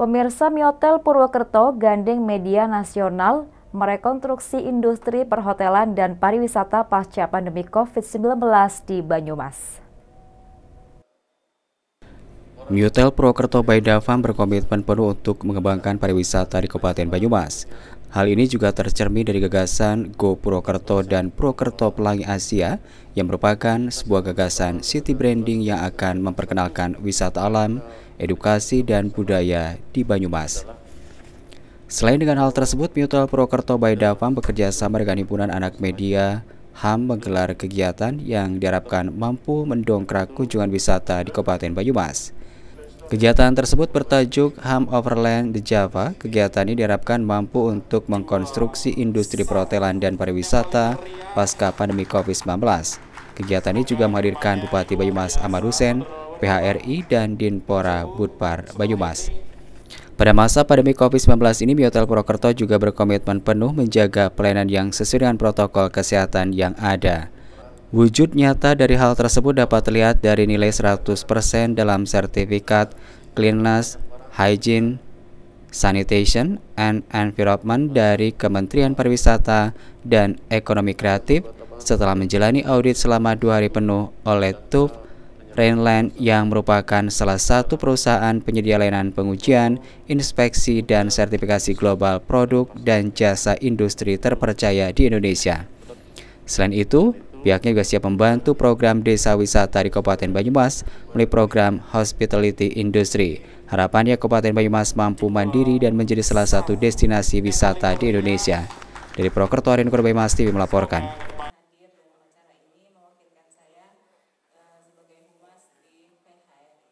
Pemirsa Miotel Purwokerto gandeng media nasional merekonstruksi industri perhotelan dan pariwisata pasca pandemi COVID-19 di Banyumas. Miotel Purwokerto by Davan berkomitmen penuh untuk mengembangkan pariwisata di Kabupaten Banyumas. Hal ini juga tercermin dari gagasan Go Purwokerto dan Purwokerto Pelangi Asia yang merupakan sebuah gagasan city branding yang akan memperkenalkan wisata alam edukasi, dan budaya di Banyumas. Selain dengan hal tersebut, Mutual Prokerto by Davam bekerja sama dengan himpunan anak media HAM menggelar kegiatan yang diharapkan mampu mendongkrak kunjungan wisata di Kabupaten Banyumas. Kegiatan tersebut bertajuk HAM Overland the Java. Kegiatan ini diharapkan mampu untuk mengkonstruksi industri perhotelan dan pariwisata pasca pandemi COVID-19. Kegiatan ini juga menghadirkan Bupati Banyumas Amar Hussein, PHRI, dan Dinpora Budpar Banyumas. Pada masa pandemi COVID-19 ini, Biotel Prokerto juga berkomitmen penuh menjaga pelayanan yang sesuai dengan protokol kesehatan yang ada. Wujud nyata dari hal tersebut dapat terlihat dari nilai 100% dalam sertifikat Cleanliness, Hygiene, Sanitation, and Environment dari Kementerian Pariwisata dan Ekonomi Kreatif setelah menjalani audit selama dua hari penuh oleh TUP Rainland yang merupakan salah satu perusahaan penyedia layanan pengujian, inspeksi, dan sertifikasi global produk dan jasa industri terpercaya di Indonesia. Selain itu, pihaknya juga siap membantu program desa wisata di Kabupaten Banyumas melalui program Hospitality Industry. Harapannya Kabupaten Banyumas mampu mandiri dan menjadi salah satu destinasi wisata di Indonesia. Dari Prokertorin Kurbaimas TV melaporkan.